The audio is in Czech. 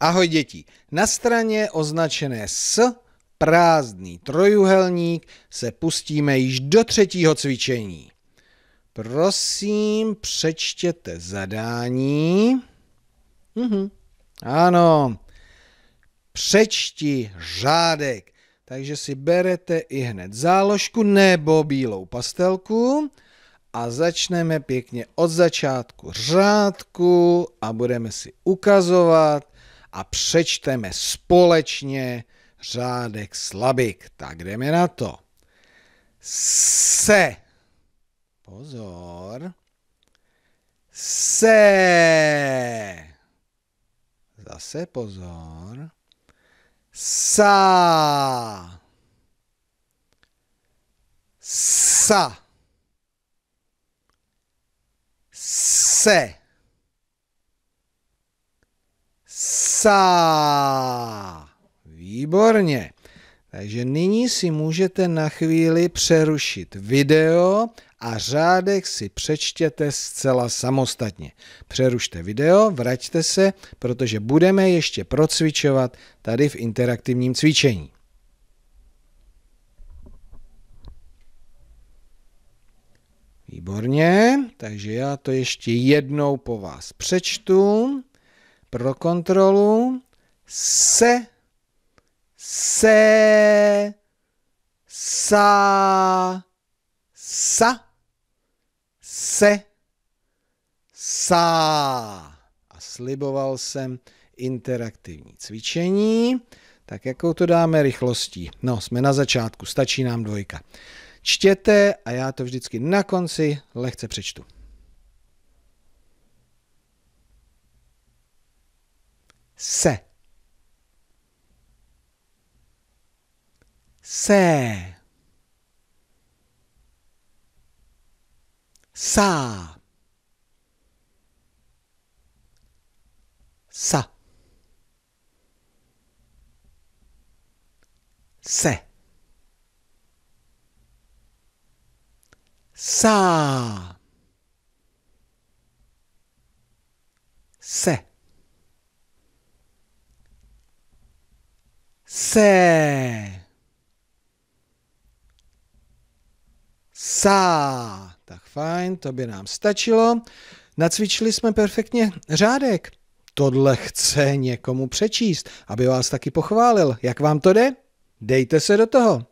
Ahoj děti, na straně označené s prázdný trojuhelník se pustíme již do třetího cvičení. Prosím, přečtěte zadání. Mhm. Ano, přečti řádek. Takže si berete i hned záložku nebo bílou pastelku a začneme pěkně od začátku řádku a budeme si ukazovat, a přečteme společně řádek slabik. Tak jdeme na to. Se. Pozor. Se. Zase pozor. Sa. Sa. Se. Sá. Výborně. Takže nyní si můžete na chvíli přerušit video a řádek si přečtěte zcela samostatně. Přerušte video, vraťte se, protože budeme ještě procvičovat tady v interaktivním cvičení. Výborně, takže já to ještě jednou po vás přečtu. Pro kontrolu se, se, sa, sa, se, sa. A sliboval jsem interaktivní cvičení. Tak jakou to dáme rychlostí? No, jsme na začátku, stačí nám dvojka. Čtěte a já to vždycky na konci lehce přečtu. c'est. C'est. Ça. Ça. C'est. Ça. C'est. se. Sá. Tak fajn, to by nám stačilo. Nacvičili jsme perfektně řádek. Tohle chce někomu přečíst, aby vás taky pochválil. Jak vám to jde? Dejte se do toho.